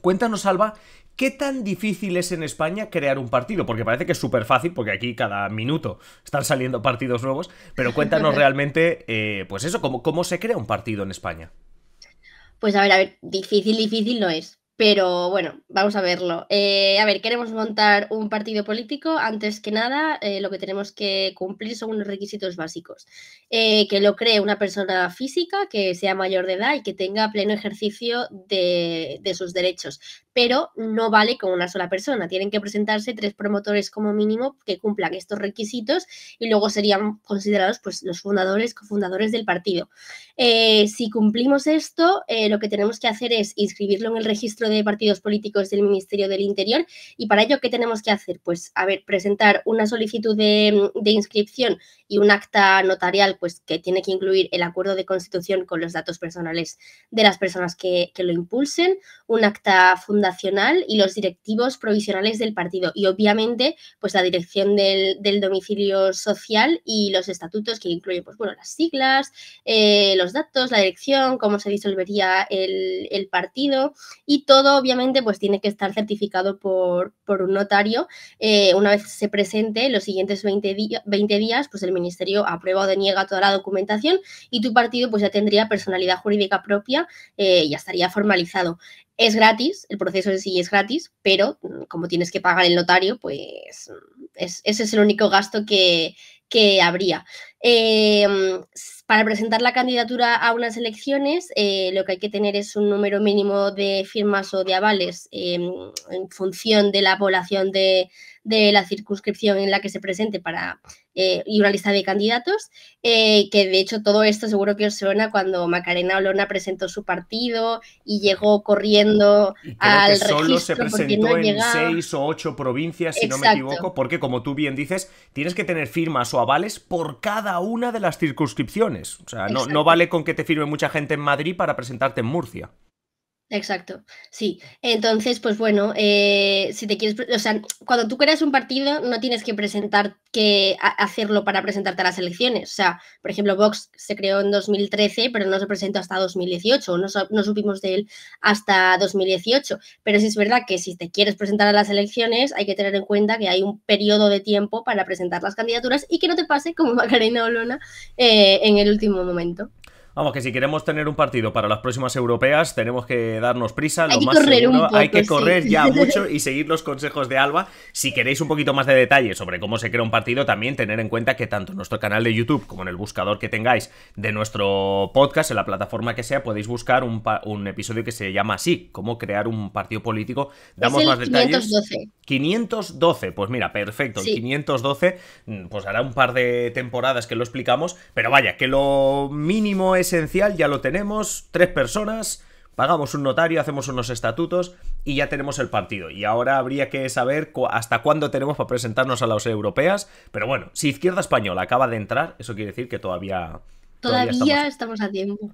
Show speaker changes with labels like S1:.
S1: Cuéntanos, Alba, ¿qué tan difícil es en España crear un partido? Porque parece que es súper fácil, porque aquí cada minuto están saliendo partidos nuevos, pero cuéntanos realmente, eh, pues eso, ¿cómo, ¿cómo se crea un partido en España?
S2: Pues a ver, a ver, difícil, difícil no es. Pero bueno, vamos a verlo. Eh, a ver, queremos montar un partido político. Antes que nada, eh, lo que tenemos que cumplir son unos requisitos básicos. Eh, que lo cree una persona física, que sea mayor de edad y que tenga pleno ejercicio de, de sus derechos. Pero no vale con una sola persona. Tienen que presentarse tres promotores como mínimo que cumplan estos requisitos y luego serían considerados pues, los fundadores, cofundadores del partido. si cumplimos esto, lo que tenemos que hacer es inscribirlo en el registro de partidos políticos del Ministerio del Interior. Y para ello, ¿qué tenemos que hacer? Pues, a ver, presentar una solicitud mm, de, inscripción y un acta notarial, pues, que tiene que incluir el acuerdo de constitución con los datos personales de las personas que, que lo impulsen un acta fundacional y los directivos provisionales del partido y obviamente pues la dirección del, domicilio social y los estatutos que incluyen pues bueno las siglas, eh, los datos, la dirección, cómo se disolvería el, partido y todo obviamente pues tiene que estar certificado por, un notario. Eh, una vez se presente los siguientes 20, días, días pues el ministerio aprueba o deniega toda la documentación y tu partido pues ya tendría personalidad jurídica propia y eh, ya estaría formalizado. Es gratis, el proceso en sí es gratis, pero mm, como tienes que pagar el notario, pues mm, es, ese es el único gasto que, que habría. Em, para presentar la candidatura a unas elecciones, eh, lo que hay que tener es un número mínimo de firmas o de avales em, en función de la población de, la circunscripción en la que se presente para, eh, y una lista de candidatos, eh, que de hecho todo esto seguro que os suena cuando Macarena Olona presentó su partido y llegó corriendo al registro se presentó en seis
S1: o ocho provincias, si no me equivoco, porque como tú bien dices, tienes que tener firmas o avales por cada una de las circunscripciones. O sea, no vale con que te firme mucha gente en Madrid para presentarte en Murcia.
S2: Exacto, sí. Entonces, pues bueno, eh, si te quieres, o sea, cuando tú creas un partido no tienes que presentar, que hacerlo para presentarte a las elecciones. O sea, por ejemplo, Vox se creó en 2013, pero no se presentó hasta 2018, no, no supimos de él hasta 2018. Pero sí es verdad que si te quieres presentar a las elecciones hay que tener en cuenta que hay un periodo de tiempo para presentar las candidaturas y que no te pase como Macarena Olona eh, en el último momento.
S1: Vamos, que si queremos tener un partido para las próximas europeas, tenemos que darnos prisa, lo hay más seguro, hay que correr ya mucho y seguir los consejos de Alba. Si queréis un poquito más de detalle sobre cómo se crea un partido, también tener en cuenta que tanto en nuestro canal de YouTube como en el buscador que tengáis de nuestro podcast, en la plataforma que sea, podéis buscar un, episodio que se llama así, cómo crear un partido político. Damos más detalles. 512. 512, pues mira, perfecto. 512, mm, pues hará un par de temporadas que lo explicamos, pero vaya, que lo mínimo es esencial ya lo tenemos, tres personas, pagamos un notario, hacemos unos estatutos y ya tenemos el partido. Y ahora habría que saber hasta cuándo tenemos para presentarnos a las europeas. Pero bueno, si Izquierda Española acaba de entrar, eso quiere decir que todavía...
S2: Todavía,
S1: estamos... a tiempo.